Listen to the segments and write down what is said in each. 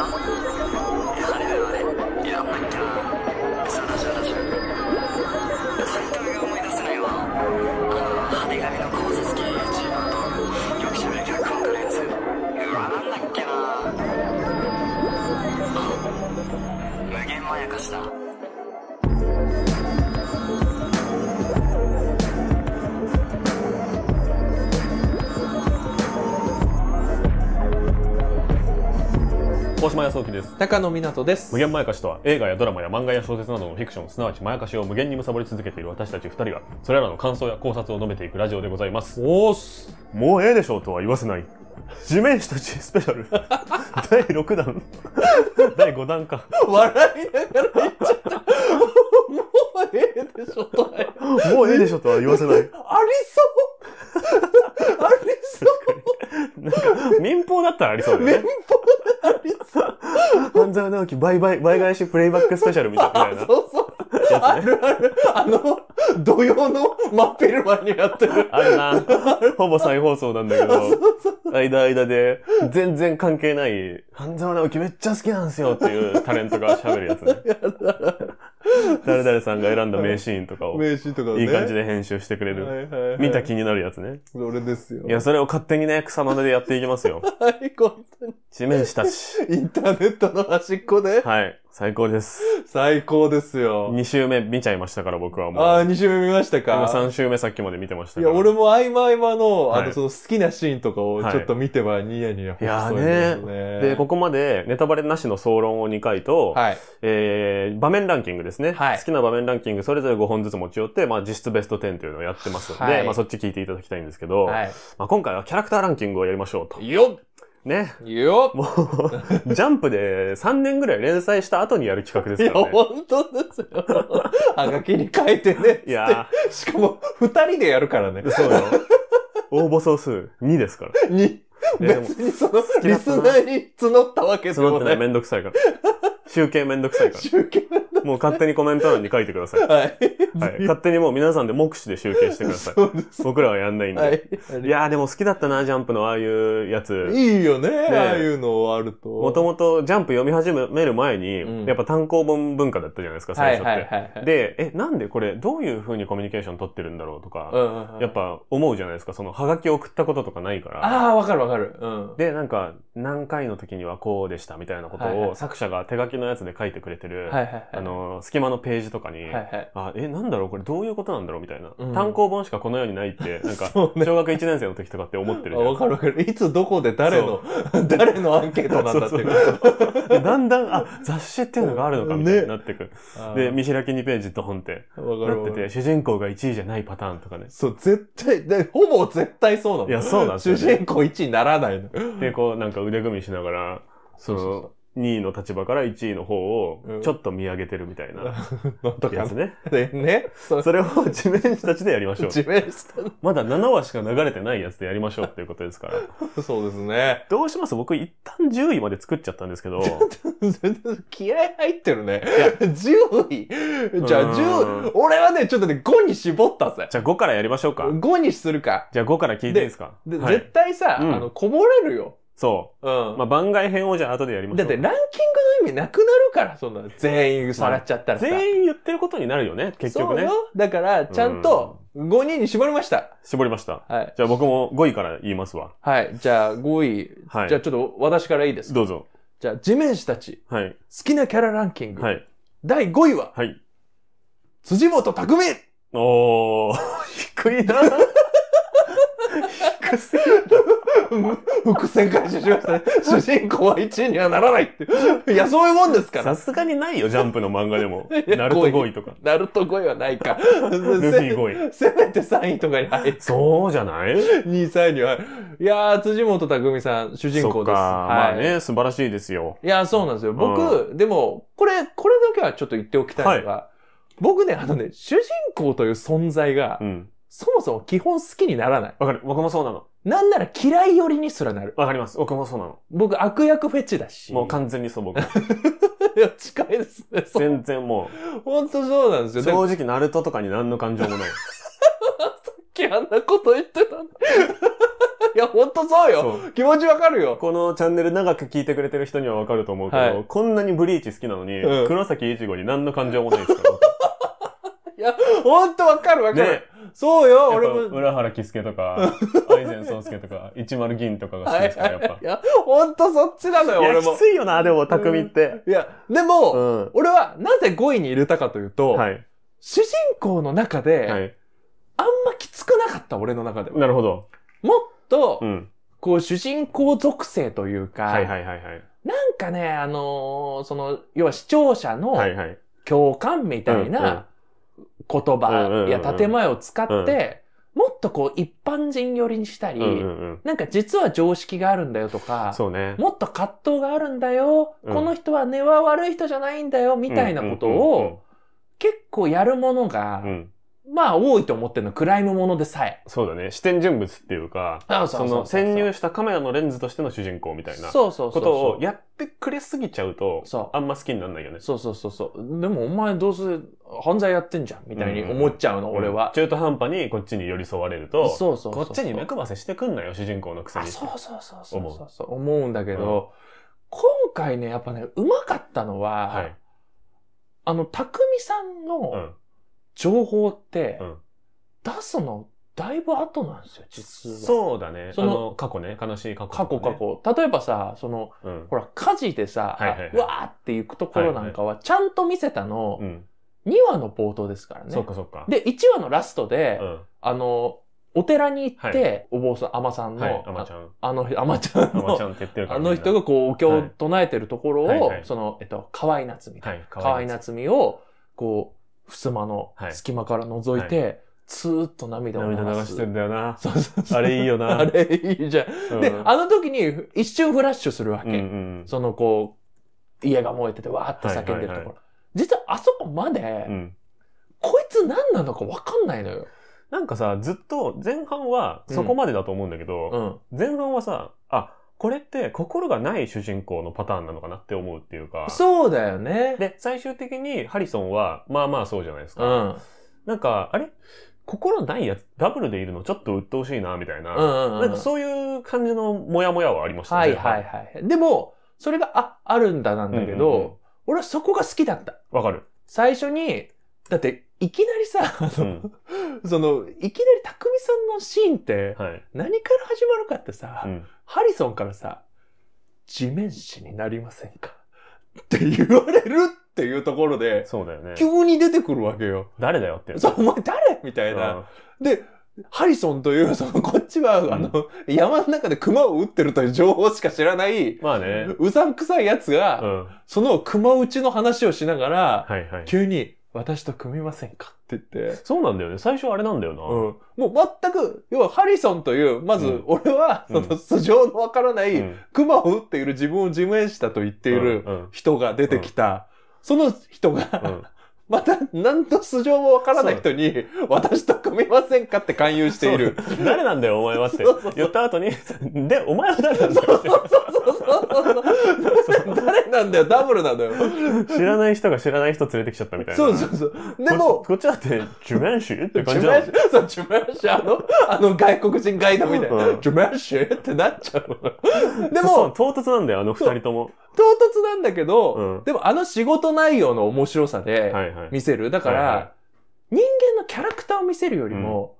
だあれだれやっタイトルが思い出せないわあの派手髪の考察機 e r とよくしゃべる脚本家のやつうわなんだっけなあ無限まやかしだ大島康之です高野湊です無限まやかしとは映画やドラマや漫画や小説などのフィクションすなわちまやかしを無限に貪り続けている私たち二人がそれらの感想や考察を述べていくラジオでございますおーすもうええでしょうとは言わせない地面師たちスペシャル第六弾 第五弾か笑いながら言っちゃったもうええでしょとはもうええでしょとは言わせないありそうありそうなんか民放だったらありそうだよね 民放あり半沢直樹倍倍倍返しプレイバックスペシャルみたいな。そうってやつ、ね、あるある。あの、土曜の真っ昼間にやってる。あるな。ほぼ再放送なんだけど、間間で、全然関係ない、半沢直樹めっちゃ好きなんですよっていうタレントが喋るやつね。誰々さんが選んだ名シーンとかを、名シーンとか、いい感じで編集してくれる、見た気になるやつね。それですよ。いや、それを勝手にね、草真似でやっていきますよ。はい、本当に。地面したし。インターネットの端っこで。はい。最高です。最高ですよ。2週目見ちゃいましたから、僕はもう。ああ、2週目見ましたか。今3週目さっきまで見てましたいや、俺も合間合間の、はい、あの、その好きなシーンとかをちょっと見てはニヤニヤ、ね、いやね。で、ここまでネタバレなしの総論を2回と、はい、えー、場面ランキングですね、はい、好きな場面ランキングそれぞれ5本ずつ持ち寄って、まあ実質ベスト10というのをやってますので、はい、まあそっち聞いていただきたいんですけど、はい、まあ今回はキャラクターランキングをやりましょうと。よっね。よもう、ジャンプで3年ぐらい連載した後にやる企画ですから、ね。いや、本当ですよ。はがきに書いてね。いや。しかも、2人でやるからね。そうよ。応募総数2ですから。2。別にその、リスナーに募ったわけでもない。募ってない。めんどくさいから。集計めんどくさいから。集計めんどくさい。もう勝手にコメント欄に書いてください。はい。はい、勝手にもう皆さんで目視で集計してください。僕らはやんないんで。はい、いやーでも好きだったな、ジャンプのああいうやつ。いいよね、ねああいうのあると。もともとジャンプ読み始める前に、うん、やっぱ単行本文化だったじゃないですか、最初って。はいはいはいはい、で、え、なんでこれどういう風にコミュニケーション取ってるんだろうとか、やっぱ思うじゃないですか、そのハガキ送ったこととかないから。ああ、わかるわかる。うん。で、なんか、何回の時にはこうでしたみたいなことを、作者が手書きのやつで書いてくれてる、はいはいはい、あの、の、隙間のページとかに、はいはい、あ、え、なんだろうこれどういうことなんだろうみたいな、うん、単行本しかこの世にないって、なんか、小学1年生の時とかって思ってるわ、ね、かるわかる。いつどこで誰の、誰のアンケートなんだってそうそうだんだん、あ、雑誌っていうのがあるのかみたいになってくる。ね、で、見開き2ページドンって、なってて、主人公が1位じゃないパターンとかね。そう、絶対、でほぼ絶対そうなの。いや、そうなんですよ、ね、主人公1位にならないの。で、こう、なんか腕組みしながら、その、そうそうそう2位の立場から1位の方をちょっと見上げてるみたいな ね。うねねそれを地面師たちでやりましょう。地面師たちまだ7話しか流れてないやつでやりましょうっていうことですから。そうですね。どうします僕一旦10位まで作っちゃったんですけど。気合入ってるね。いや、10位。じゃあ10、俺はね、ちょっとね、5に絞ったぜ。じゃあ5からやりましょうか。5にするか。じゃあ5から聞いていいですか。はい、絶対さ、うん、あの、こぼれるよ。そう。うん。まあ、番外編をじゃあ後でやりましょう。だってランキングの意味なくなるから、そんな、全員さらっちゃったらさ、まあ、全員言ってることになるよね、結局ね。そうよ。だから、ちゃんと5人に絞りました。絞りました。はい。じゃあ僕も5位から言いますわ。はい。じゃあ5位。はい。じゃあちょっと私からいいですかどうぞ。じゃあ、地面師たち。はい。好きなキャラランキング。はい。第5位は。はい。辻元匠おー、低いな。低すぎる。伏線回収しましたね。主人公は1位にはならないって。いや、そういうもんですから。さすがにないよ、ジャンプの漫画でも。ナルト5位とか。ナルト5位はないか。ルフィ5位。せめて3位とかに入る。そうじゃない ?2 位、3位には。いやー、辻元匠さん、主人公です。まあね、素晴らしいですよ。いや、そうなんですよ。僕、でも、これ、これだけはちょっと言っておきたいのが、は僕ね、あのね、主人公という存在が、そもそも基本好きにならない。わかる。僕もそうなの。なんなら嫌い寄りにすらなる。わかります。僕もそうなの。僕悪役フェチだし。もう完全にそう、僕。いや、近いですね。全然もう。ほんとそうなんですよ。正直、ナルトとかに何の感情もない。さっきあんなこと言ってたんだ。いや、ほんとそうよ。う気持ちわかるよ。このチャンネル長く聞いてくれてる人にはわかると思うけど、はい、こんなにブリーチ好きなのに、うん、黒崎一護に何の感情もないですから。いや、ほんとわかるわかる。ねそうよ、俺も。浦原喜助とか、愛禅宗介とか、一丸銀とかが好きですから、やっぱ。いや、ほんとそっちなのよ、俺も。きついよな、でも、匠って。いや、でも、うん、俺はなぜ5位に入れたかというと、はい、主人公の中で、はい、あんまきつくなかった、俺の中では。なるほど。もっと、うん、こう、主人公属性というか、はいはいはいはい。なんかね、あのー、その、要は視聴者の共感みたいな、はいはいうんうん言葉や建前を使って、もっとこう一般人寄りにしたり、なんか実は常識があるんだよとか、ね、もっと葛藤があるんだよ、この人は根は悪い人じゃないんだよ、みたいなことを、結構やるものが、うんまあ多いと思ってるの、クライムものでさえ。そうだね。視点人物っていうか、その潜入したカメラのレンズとしての主人公みたいなことをやってくれすぎちゃうと、あんま好きにならないよね。そうそうそうそう。でもお前どうせ犯罪やってんじゃんみたいに思っちゃうの、うん、俺は、中途半端にこっちに寄り添われると、そうそうこっちに目配せしてくんなよ、主人公のくせに。そうそうそうそうそうそう思うんだけど、うん、今回ね、やっぱね、うまかったのは、はい、あの、匠さんの、うん情報って、出すのだいぶ後なんですよ、実は。そうだね。その過去ね、悲しい過去、過去過去。例えばさ、その、ほら、火事でさ、わーって行くところなんかは、ちゃんと見せたの、2話の冒頭ですからね。そっかそっか。で、1話のラストで、あの、お寺に行って、お坊さん、あまさんの、あの、あまちゃんの、あの人がこう、お経を唱えてるところを、その、えっと、河合夏美。河合夏みを、こう、襖の隙間から覗いて、はいはい、ーッと涙を流す。涙流してんだよな。そうそうそうあれいいよな。あれいいじゃん。うん、で、あの時に一瞬フラッシュするわけ。うんうん、そのこう、家が燃えててわーって叫んでるところ。はいはいはい、実はあそこまで、うん、こいつ何なのかわかんないのよ。なんかさ、ずっと前半はそこまでだと思うんだけど、うん、前半はさ、あ、これって心がない主人公のパターンなのかなって思うっていうか。そうだよね。で、最終的にハリソンは、まあまあそうじゃないですか。うん。なんか、あれ心ないやつ、ダブルでいるのちょっと鬱陶しいな、みたいな。うんうん、うん、なんかそういう感じのモヤモヤはありましたね。はいはいはい。でも、それが、あ、あるんだなんだけど、うんうんうん、俺はそこが好きだった。わかる。最初に、だって、いきなりさ、あの、うん、その、いきなり匠さんのシーンって、何から始まるかってさ、はい、ハリソンからさ、地面師になりませんか って言われるっていうところで、そうだよね。急に出てくるわけよ。誰だよって。そう、お前誰みたいな。で、ハリソンという、その、こっちは、うん、あの、山の中で熊を撃ってるという情報しか知らない、まあね、うさんくさいやつが、うん、その熊撃ちの話をしながら、はいはい、急に、私と組みませんかって言って。そうなんだよね。最初あれなんだよな。うん。もう全く、要はハリソンという、まず俺は、その素性のわからない、熊を撃っている自分を自明したと言っている人が出てきた。その人がまだ何と素性もわからない人に、私と組みませんかって勧誘している。誰なんだよ、お前はって。言った後に、で、お前は誰なんだよ。誰なんだよ、ダブルなんだよ。知らない人が知らない人連れてきちゃったみたいな。そうそうそう。でも、こっちだって、ジュメンシュって感じだジュメンシュ、そう、ジュメンシュ、あの、あの外国人ガイドみたいな。ジュメンシュってなっちゃう。でも、唐突なんだよ、あの二人とも。唐突なんだけど、うんでもあの仕事内容の面白さではいはい。見せる。だから、はいは人間のキャラクターを見せるよりも、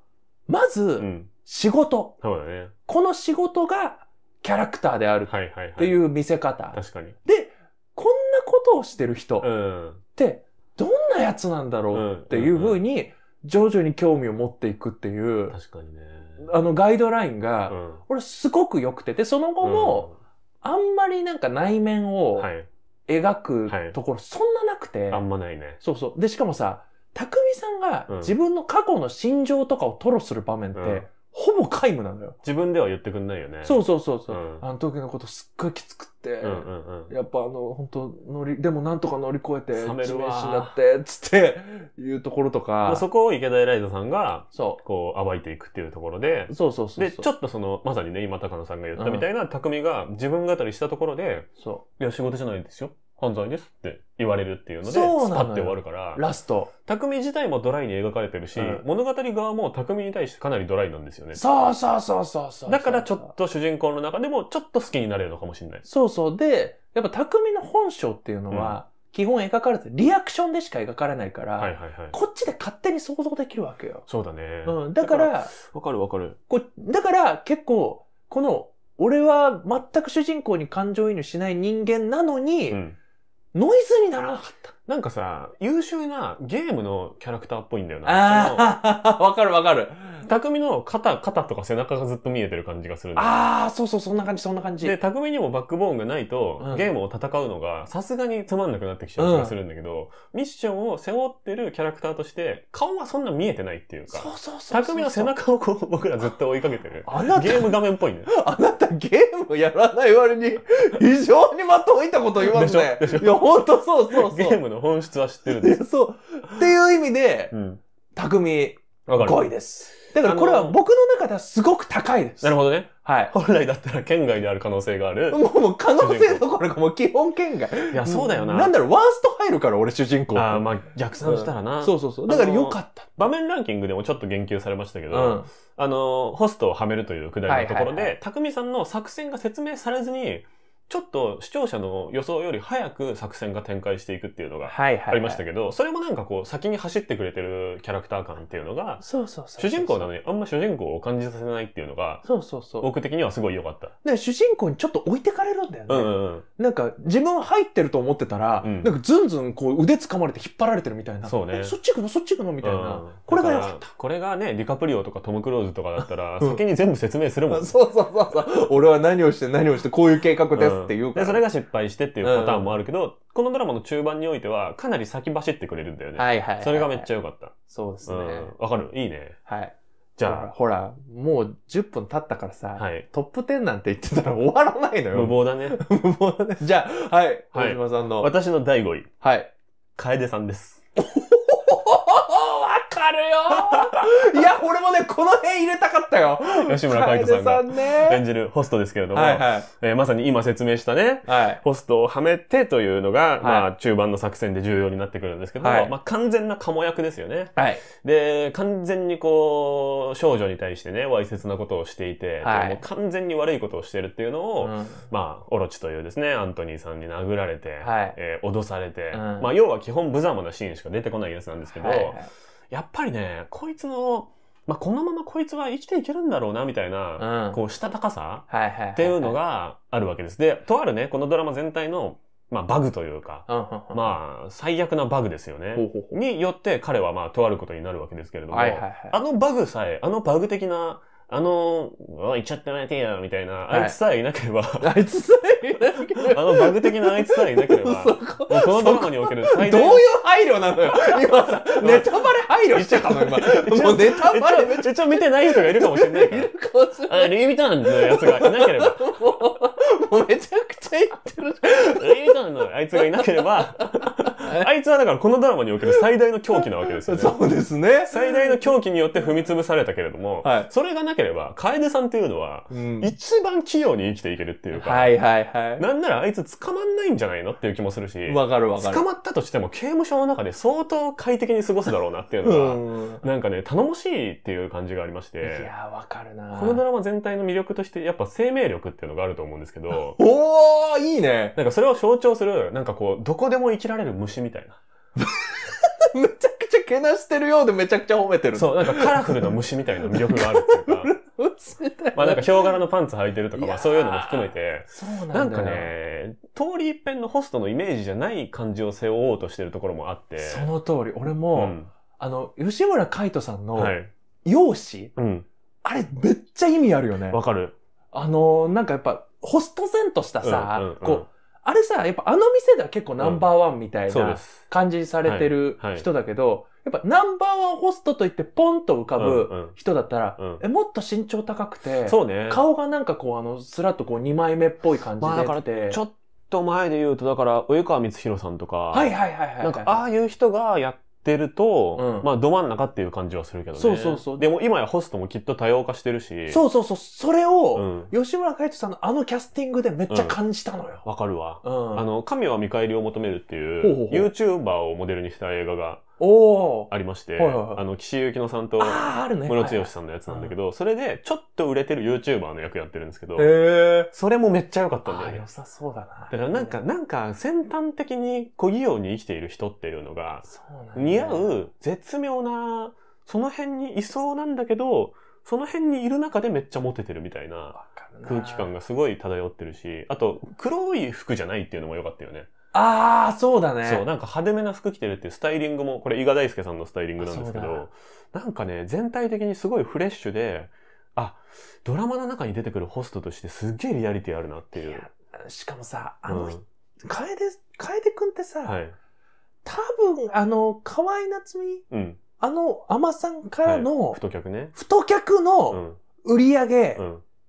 まうず、ん。仕事。そうだね。この仕事がキャラクターであるいはいはい。っていう見せ方。確かに。で、こんなことをしてる人って、どんなやつなんだろうっていうふうに、徐々に興味を持っていくっていう、確かにね。あのガイドラインが、俺すごく良くて、で、その後も、あんまりなんか内面を描くところ、そんななくて、はいはい、あんまないね。そうそう。で、しかもさ、匠さんが自分の過去の心情とかを吐露する場面って、ほぼ皆無なのよ。自分では言ってくんないよね。そうそうそうそう、うん、あの時のことすっごいきつくって、うんうんうん、やっぱあの、本当乗り、でもなんとか乗り越えて、冷めるわ。になって、つって、いうところとか。そこを池田エライザさんが、そう。こう、暴いていくっていうところで、そうそうそうで、ちょっとその、まさにね、今高野さんが言ったみたいな、うん、匠が自分語りしたところで、そう。いや、仕事じゃないですよ。犯罪ですって言われるっていうので、スなパッて終わるから、ラスト。匠自体もドライに描かれてるし、うん物語側も匠に対してかなりドライなんですよね。そうそうそうそうそう。だからちょっと主人公の中でもちょっと好きになれるのかもしれない。そうそう。で、やっぱ匠の本性っていうのは、基本描かれて、リアクションでしか描かれないから、はいはいはい。こっちで勝手に想像できるわけよ。そうだね。うん、だから、、わかるわかる。こだから結構、この、俺は全く主人公に感情移入しない人間なのに、うん。ノイズにならなかった。なんかさ、優秀なゲームのキャラクターっぽいんだよな。ああ、わかるわかる。匠の肩、肩とか背中がずっと見えてる感じがするああ、そうそう、そんな感じ、そんな感じ。で、匠にもバックボーンがないと、うん、ゲームを戦うのがさすがにつまんなくなってきちゃう気がするんだけど、うん、ミッションを背負ってるキャラクターとして、顔はそんな見えてないっていうか、そうそうそう匠の背中をこう、僕らずっと追いかけてる。あなたゲーム画面っぽいね。あなゲームやらない割に、非常にまといたこと言いますね。いや、ほんとそうそうそう。ゲームの本質は知ってるんです そう。っていう意味で、うん、匠、5位です。だからこれは僕の中ではすごく高いです。なるほどね。はい。本来だったら県外である可能性がある。もうもう可能性どころかもう基本県外。いや、そうだよな。なんだろう、ワースト入るから俺主人公。ああ、まあ逆算したらな、うん、そうそうそう。だからよかった。場面ランキングでもちょっと言及されましたけど、うん、あの、ホストをはめるというくだりのところで、匠、はいはい、さんの作戦が説明されずに、ちょっと視聴者の予想より早く作戦が展開していくっていうのがありましたけど、それもなんかこう先に走ってくれてるキャラクター感っていうのが、そうそうそう主人公なのにあんま主人公を感じさせないっていうのが、そうそうそう。僕的にはすごい良かった。ね、主人公にちょっと置いてかれるんだよね。うんうんうん、なんか自分入ってると思ってたら、うん、なんかずんずんこう腕掴まれて引っ張られてるみたいな。そうね。そっち行くのそっち行くのみたいな、うん。これが良かった。これがね、ディカプリオとかトム・クローズとかだったら、先に全部説明するもん、ねうん、そうそうそうそう。俺は何をして何をしてこういう計画です。っていうかでそれが失敗してっていうパターンもあるけど、このドラマの中盤においてはかなり先走ってくれるんだよね。はいはい、はい、それがめっちゃ良かった。そうですね。わ、かるいいね。はい。じゃあ。ほら、もう10分経ったからさ、はい、トップ10なんて言ってたら終わらないのよ。無謀だね。無謀だね。じゃあ、はい。はい、島さんの。私の第5位。はい。楓さんです。かるよ いや、俺もね、この辺入れたかったよ 吉村海人さんが演じるホストですけれども、はいはいえー、まさに今説明したね、はい、ホストをはめてというのが、はい、まあ、中盤の作戦で重要になってくるんですけども、はい、まあ、完全なかも役ですよね。はい、で、完全にこう、少女に対してね、わいせつなことをしていて、はい、もう完全に悪いことをしてるっていうのを、うん、まあ、オロチというですね、アントニーさんに殴られて、はい、えー、脅されて、うん、まあ、要は基本無様なシーンしか出てこないやつなんですけど、はいはいやっぱりね、こいつの、まあ、このままこいつは生きていけるんだろうな、みたいな、うん、こう、したたかさっていうのがあるわけです。で、とあるね、このドラマ全体の、まあ、バグというか、まあ、最悪なバグですよね。によって彼は、まあ、とあることになるわけですけれども、あのバグさえ、あのバグ的なあの、あ行っちゃってないてや、みたいな、あいつさえいなければ、あいつさえいなければ。あのバグ的なあいつさえいなければ、もうこのドラマにおける最どういう配慮なのよ今さ、ネタバレ配慮してたの今。もうネタバレめっちゃ一応見てない人がいるかもしれないから。こうするあ、ルイ・ビィトンのやつがいなければ、もうめちゃくちゃ言ってる。ルイ・ビィトンのあいつがいなければ、あいつはだからこのドラマにおける最大の狂気なわけですよね。そうですね。最大の狂気によって踏み潰されたけれども、はい、それがなければ、楓さんっていうのは、うん、一番器用に生きていけるっていうか、はいはいはい。なんならあいつ捕まんないんじゃないのっていう気もするし、わかるわかる。捕まったとしても刑務所の中で相当快適に過ごすだろうなっていうのは、うん、なんかね、頼もしいっていう感じがありまして、いやわかるなこのドラマ全体の魅力として、やっぱ生命力っていうのがあると思うんですけど、おーいいねなんかそれを象徴する、なんかこう、どこでも生きられる虫みたいな。め ちゃくちゃけなしてるようでめちゃくちゃ褒めてる。そう、なんかカラフルな虫みたいな魅力があるっていうか。まあなんかヒョウ柄のパンツ履いてるとか、まあそういうのも含めて。そうなんだ。なんかね、通り一遍のホストのイメージじゃない感じを背負おうとしてるところもあって。その通り。俺も、うん、あの、吉村海人さんの、容姿、はい、うん、あれめっちゃ意味あるよね。わかる。あの、なんかやっぱ、ホストンとしたさ、うんうんうん、こう、あれさ、やっぱあの店では結構ナンバーワンみたいな感じにされてる人だけど、やっぱナンバーワンホストといってポンと浮かぶ人だったら、うんうん、えもっと身長高くて、そうね。顔がなんかこう、あの、すらっとこう2枚目っぽい感じで。まあだから、ちょっと前で言うと、だから、及川光弘さんとか、はいはいはいはい、はい、なんか、ああいう人がやってると、うん、まあ、ど真ん中っていう感じはするけどね。そうそうそう。でも今やホストもきっと多様化してるし。そうそうそう。それを、吉村海人さんのあのキャスティングでめっちゃ感じたのよ。わ、うん、かるわ。うん、あの、神は見返りを求めるっていう、ほうほうほう YouTuber をモデルにした映画が、おありまして、はいはいはい、あの、岸井ゆきのさんと、室津吉さんのやつなんだけど、はいはい、それで、ちょっと売れてる YouTuber の役やってるんですけど、え。それもめっちゃ良かったんだよね。良さそうだな。だからなんか、なんか、先端的に小企業に生きている人っていうのが、似合う絶妙な、その辺にいそうなんだけど、その辺にいる中でめっちゃモテてるみたいな空気感がすごい漂ってるし、あと、黒い服じゃないっていうのも良かったよね。ああ、そうだね。そう、なんか派手めな服着てるっていうスタイリングも、これ伊賀大輔さんのスタイリングなんですけど、なんかね、全体的にすごいフレッシュで、あ、ドラマの中に出てくるホストとしてすっげえリアリティあるなっていう。しかもさ、あの、で、か楓、楓くんってさ、はい、多分、あの、河合夏美、うん、あの、甘さんからの、はい、太客ね。太客の売り上げ、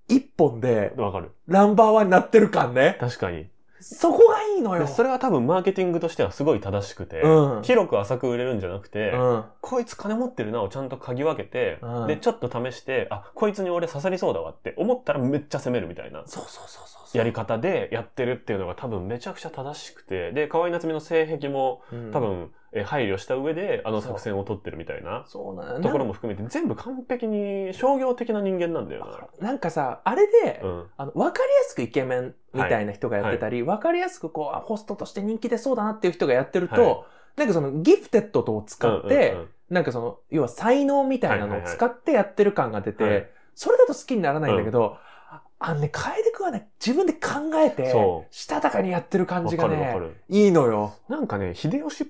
一本で、わかる。ナンバーワンになってる感ね。確かに。そこがいいのよ。それは多分マーケティングとしてはすごい正しくて、うん、広く浅く売れるんじゃなくて、うん、こいつ金持ってるなをちゃんと嗅ぎ分けて、うん、で、ちょっと試して、あ、こいつに俺刺さりそうだわって思ったらめっちゃ攻めるみたいな。そうそうそうそうやり方でやってるっていうのが多分めちゃくちゃ正しくて、で、河合夏美の性癖も多分、え配慮した上で、あの作戦を取ってるみたいなそうなんところも含めて、全部完璧に商業的な人間なんだよな。なんかさ、あれで、うん、あの、わかりやすくイケメンみたいな人がやってたり、わ、はい、かりやすくこう、ホストとして人気出そうだなっていう人がやってると、はい、なんかその、ギフテッドとを使って、うんうんうん、なんかその、要は才能みたいなのを使ってやってる感が出て、はいはいはい、それだと好きにならないんだけど、うんあのね、楓くんはね、自分で考えて、したたかにやってる感じがね、いいのよ。なんかね、秀吉っ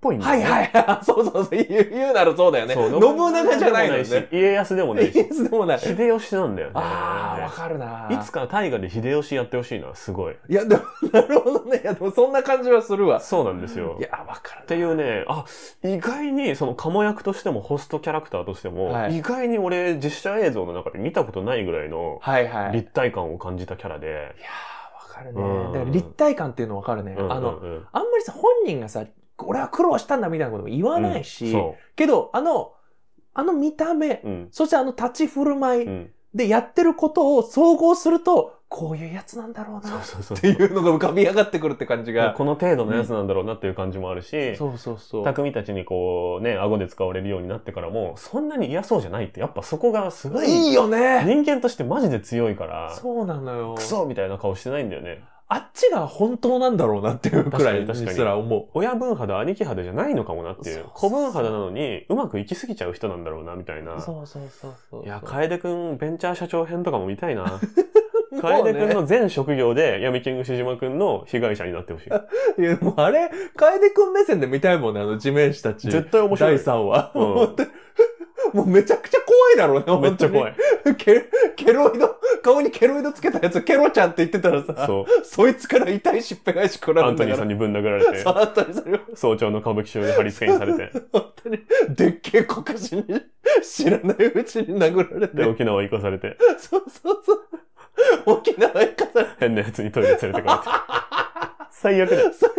ぽいんだよ、ね。はいはい。そうそうそう。言う言うならそうだよね。信長じゃないのね。家康でもないし。家康でもない。秀吉なんだよね。ああ、わかるな。いつか大河で秀吉やってほしいな、すごい。いや、でも、なるほどね。いや、でもそんな感じはするわ。そうなんですよ。いや、わかる。っていうね、あ、意外に、その、カモ役としても、ホストキャラクターとしても、はい、意外に俺、実写映像の中で見たことないぐらいの、はいはい。立体感を感じたキャラで。はいはい、いやわかるね。だから立体感っていうのわかるね。うんうんうん、あの、あんまりさ、本人がさ、俺は苦労したんだみたいなことも言わないし、うん、けど、あの、あの見た目、うん、そしてあの立ち振る舞いでやってることを総合すると、こういうやつなんだろうなっていうのが浮かび上がってくるって感じが。この程度のやつなんだろうなっていう感じもあるし、うん、そうそうそう。匠たちにこうね、顎で使われるようになってからも、そんなに嫌そうじゃないって、やっぱそこがすごい。いいよね人間としてマジで強いから。そうなのよ。クソみたいな顔してないんだよね。あっちが本当なんだろうなっていうくらいにすら思う。親分肌、兄貴肌じゃないのかもなっていう。子分肌なのに、うまくいきすぎちゃう人なんだろうな、みたいな。そうそうそうそう。いや、楓くん、ベンチャー社長編とかも見たいな。楓くんの全職業で闇キングしじまくんの被害者になってほしい。いや、もうあれ、楓くん目線で見たいもんね、あの地面師たち。絶対面白い。第3話。うん もうめちゃくちゃ怖いだろうね、めっちゃ怖い。ケケロイド、顔にケロイドつけたやつ、ケロちゃんって言ってたらさ、そう。そいつから痛いしっぺ返し食られアントニーさんにぶん殴られて、そうアントニーさん早朝の歌舞伎町で貼り付けにされて、本当に、でっけえこかしに、知らないうちに殴られて。で、沖縄行かされて。そうそうそう。沖縄行かされて。変なやつにトイレ連れてかれて。最悪だ最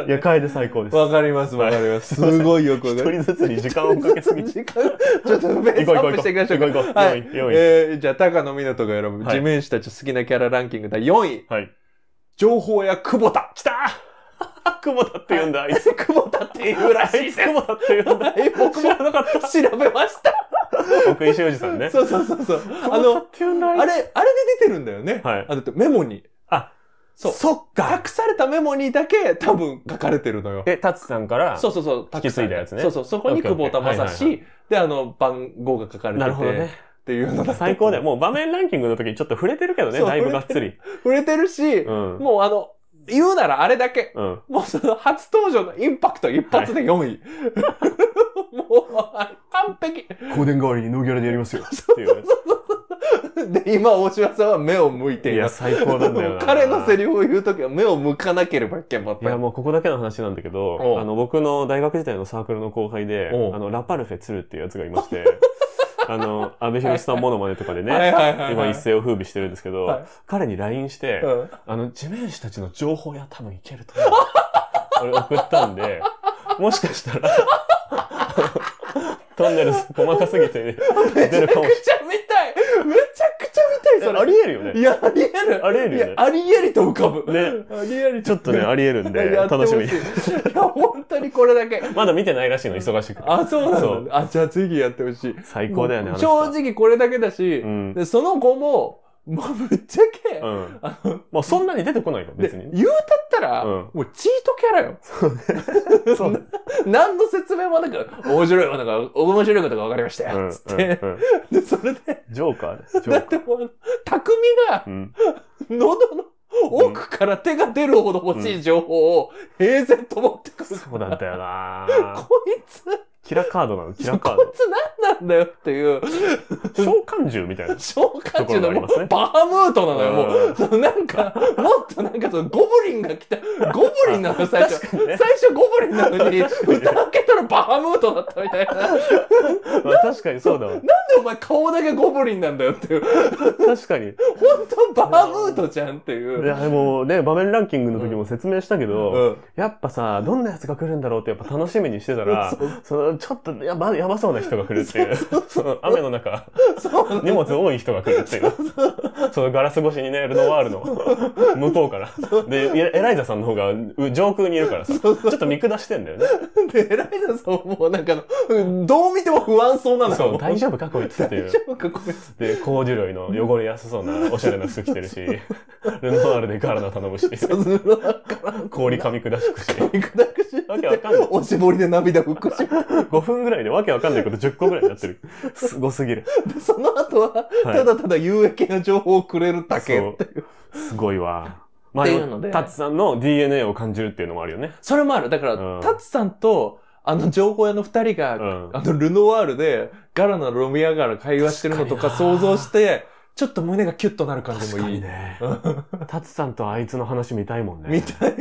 悪。いや、楓最高です。わかります、わかります。すごいよ、これ。一人ずつに時間をかけすぎ時間、ちょっとベースアップしていきましょうか。行こう行こう。はい、4位。えー、じゃあ、高野湊が選ぶ、地面師たち好きなキャラランキング第4位。はい。情報屋久保田。来た久保田って言うんだ、あいつ。久保田って言うらしいです。久保田って言うんだ。え、僕も調べました。奥井修二さんね。そうそうそうそう。あの、あれ、あれで出てるんだよね。はい。あ、だってメモに。そう。そっか。隠されたメモにだけ多分書かれてるのよ。で、タツさんから。そうそうそう。引き継いだやつね。そうそう。そこに久保田正史、はいはい、で、あの、番号が書かれてて。なるほどね。っていうのが。最高だよ。もう場面ランキングの時にちょっと触れてるけどね、だいぶがっつり。触れてるし、うん、もうあの、言うならあれだけ、うん、もうその初登場のインパクト一発で4位。は いもう、完璧。香典代わりにノーギャラでやりますよ。っていう。で、今、大島さんは目を向いていや、最高なんだよ彼のセリフを言うときは目を向かなければいけません。いや、もうここだけの話なんだけど、あの、僕の大学時代のサークルの後輩で、あの、ラパルフェ鶴っていうやつがいまして、あの、安倍博さんモノマネとかでね、今一世を風靡してるんですけど、はい、彼に LINE して、うん、あの、地面師たちの情報屋多分いけると思う。俺送ったんで、もしかしたら トンネル細かすぎて出るかもしれない。めちゃくちゃ見たいめちゃくちゃ見たいそれありえるよねいや、ありえるありえるよありえると浮かぶね。ありえりちょっとね、ありえるんで、楽しみいや、本当にこれだけ。まだ見てないらしいの、忙しくあ、そうなう。あ、じゃあ次やってほしい。最高だよね、正直これだけだし、その後も、まあ、ぶっちゃけ、うん、あの、まあ、そんなに出てこないよ、別に。言うたったら、うん、もうチートキャラよ。そうね。何の説明もなく、面白いものが、面白いことが分かりましたよ、つって、うんうんうん。で、それで。ジョーカーです。だってもう、匠が、うん、喉の、奥から手が出るほど欲しい情報を平然と持ってくる、うん、そうなんだよな こいつキラカードなの、キラカード。こいつ何なんだよっていう。召喚獣みたいな。召喚獣の、ね、バハムートなのよ、もう。なんか、もっとなんかそのゴブリンが来た、ゴブリンなの 最初。最初ゴブリンなのに、歌開けたらバハムートだったみたいな。まあ、確かにそうだわ。なんでお前顔だけゴブリンなんだよっていう。確かに。本当バハムートじゃんっていう。いや、もうね、場面ランキングの時も説明したけど、やっぱさ、どんなやつが来るんだろうってやっぱ楽しみにしてたら、そのちょっとやば、やばそうな人が来るっていう。その雨の中、荷物多い人が来るっていう。そのガラス越しにね、ルノワールの向こうから。で、エライザさんの方が上空にいるからさ、ちょっと見下してんだよね。で、エライザさんもなんかどう見ても不安そうなのそう、大丈夫かこいつっていう。大丈夫かこいつって。で、工事類の汚れやすそうなおしゃれな服着てるし、ルノワールでガラナ頼むし、氷噛み下しくし。噛み下し。わけわかんない。おしぼりで涙拭くし。5分ぐらいでわけわかんないこと10個ぐらいになってる。すごすぎる。で、その後は、ただただ有益な情報をくれるだけっていう。すごいわ。まあ、っていうのでタツさんの DNA を感じるっていうのもあるよね。それもある。だから、うんタツさんと、あの、情報屋の二人が、うんあの、ルノワールで、ガラのロミアガラ会話してるのとか想像して、ちょっと胸がキュッとなる感じもいい。ね。うね。タツさんとあいつの話見たいもんね。見たい。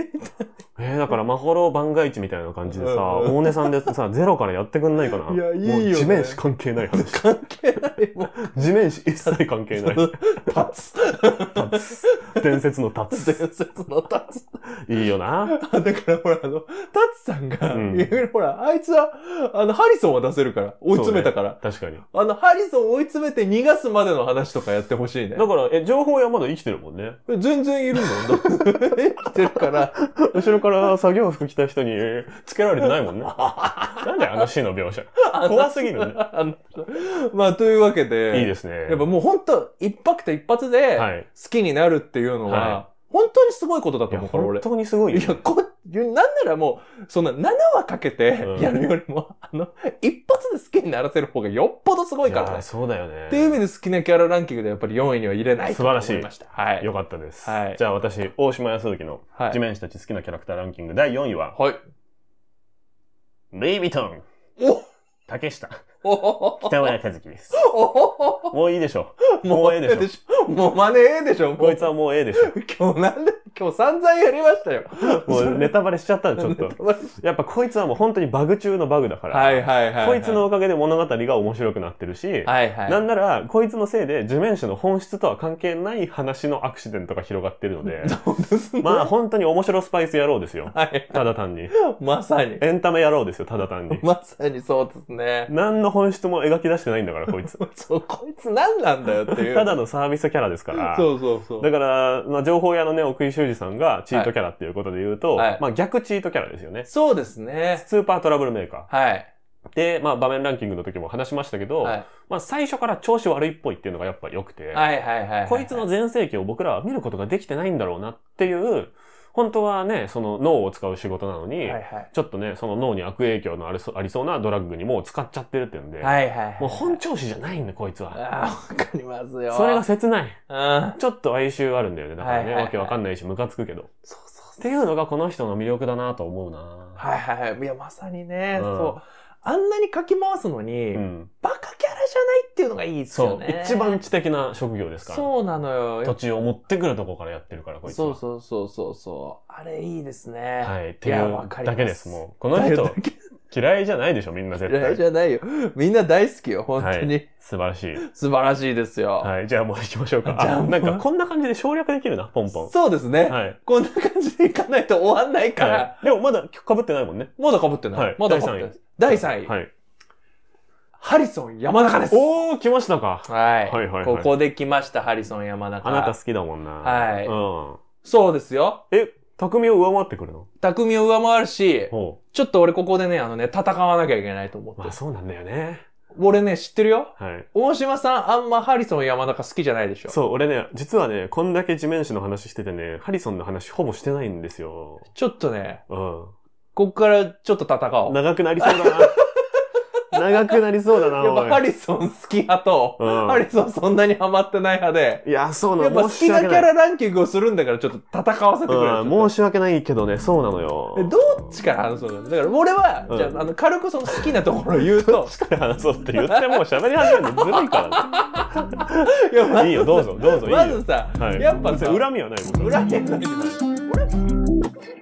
えー、だからまほろ番外地みたいな感じでさ、大根さんでさ、ゼロからやってくんないかないや、いいよ、ね、地面師関係ない話。関係ない。もう地面師一切関係ない。立つ。立つ。伝説の立つ。伝説の立つ。いいよな。だからほら、あの、立つさんが、ほら、あいつは、あの、ハリソンは出せるから。追い詰めたから。ね、確かに。あの、ハリソン追い詰めて逃がすまでの話とかやってほしいね。だから、え、情報屋まだ生きてるもんね。全然いるもん。生きてるから、後ろからから作業服着た人につけられてないもんね。なんであの死の描写。怖すぎるね。まあ、というわけで。いいですね。やっぱもう本当一泊と一発で、好きになるっていうのは、はい本当にすごいことだと思うから、俺。本当にすごい、いや、こ、なんならもう、そんな7話かけてやるよりも、うん、あの、一発で好きにならせる方がよっぽどすごいからね。そうだよね。っていう意味で好きなキャラランキングでやっぱり4位には入れない素晴らしい。はい。よかったです。はい。じゃあ私、大島康之の地面師たち好きなキャラクターランキング第4位は、はい。ルイ・ヴィトン。お竹下。北親和樹です。もういいでしょ。もうええでしょ。もう真似ええでしょ。こいつはもうええでしょ。今日なんで今日散々やりましたよ。もうネタバレしちゃったんちょっと。やっぱこいつはもう本当にバグ中のバグだから。はいはいはい、はい、こいつのおかげで物語が面白くなってるし、はいはい、なんならこいつのせいで受面師の本質とは関係ない話のアクシデントが広がってるので、でまあ本当に面白スパイス野郎ですよ。はい、ただ単に。まさに。エンタメ野郎ですよ、ただ単に。まさにそうですね。何の本質も描き出してないんだから、こいつ。そう、こいつ何なんだよっていう。ただのサービスキャラですから。そうそうそう。だから、まあ情報屋のね、奥井修二さんがチートキャラっていうことで言うと、はい、まあ逆チートキャラですよね。そうですね。スーパートラブルメーカー。はい。で、まあ場面ランキングの時も話しましたけど、はい、まあ最初から調子悪いっぽいっていうのがやっぱ良くて、はいはいはい、はい、こいつの全盛期を僕らは見ることができてないんだろうなっていう、本当はね、その脳を使う仕事なのに、はいはい、ちょっとね、その脳に悪影響のあるありそうなドラッグにもう使っちゃってるっていうんで、はいはい、はい、もう本調子じゃないんだ、こいつは。ああ、わかりますよ。それが切ない。うん、ちょっと哀愁あるんだよね。だからね、はいはいはい、わけわかんないし、ムカつくけど。そうそうそう。っていうのがこの人の魅力だなと思うな。はいはいはい。いや、まさにね、うん、そう。あんなにかき回すのに、うん、バカキャラじゃないっていうのがいいですよね。そう、一番知的な職業ですから。そうなのよ。土地を持ってくるとこからやってるから、こいつそうそうそうそうそう。あれいいですね。はい。っていうだけです、もう。この人、嫌いじゃないでしょ、みんな絶対。嫌いじゃないよ。みんな大好きよ、本当に。はい、素晴らしい。素晴らしいですよ。はい。じゃあもう行きましょうか。じゃあ、なんかこんな感じで省略できるな、ポンポン。そうですね。はい。こんな感じでいかないと終わんないから。はい、でもまだ被ってないもんね。まだ被ってない。はい、まだ被ってない。第3位。はい。ハリソン山中です。おー、来ましたか。はい。はいはい、はい、ここで来ました、ハリソン山中。あなた好きだもんな。はい。うん。そうですよ。え、匠を上回ってくるの匠を上回るし、ちょっと俺ここでね、あのね、戦わなきゃいけないと思って。まあそうなんだよね。俺ね、知ってるよ。はい。大島さん、あんまハリソン山中好きじゃないでしょ。そう、俺ね、実はね、こんだけ地面師の話しててね、ハリソンの話ほぼしてないんですよ。ちょっとね、うん。ここからちょっと戦おう。長くなりそうだな。長くなりそうだな。やっぱハリソン好き派と、うん、ハリソンそんなにハマってない派で。いや、そうなの。やっぱ好きなキャラランキングをするんだからちょっと戦わせてくれうん、申し訳ないけどね、そうなのよ。どっちから話そうだから俺は、うん、じゃあ、あの、軽くその好きなところを言うと。どっちから話そうって言ってもう喋り始めるのずるいからね。いや、ま、いいよ、どうぞ、どうぞ。まずさ、はい、やっぱさ、恨みはない、僕恨みはない。俺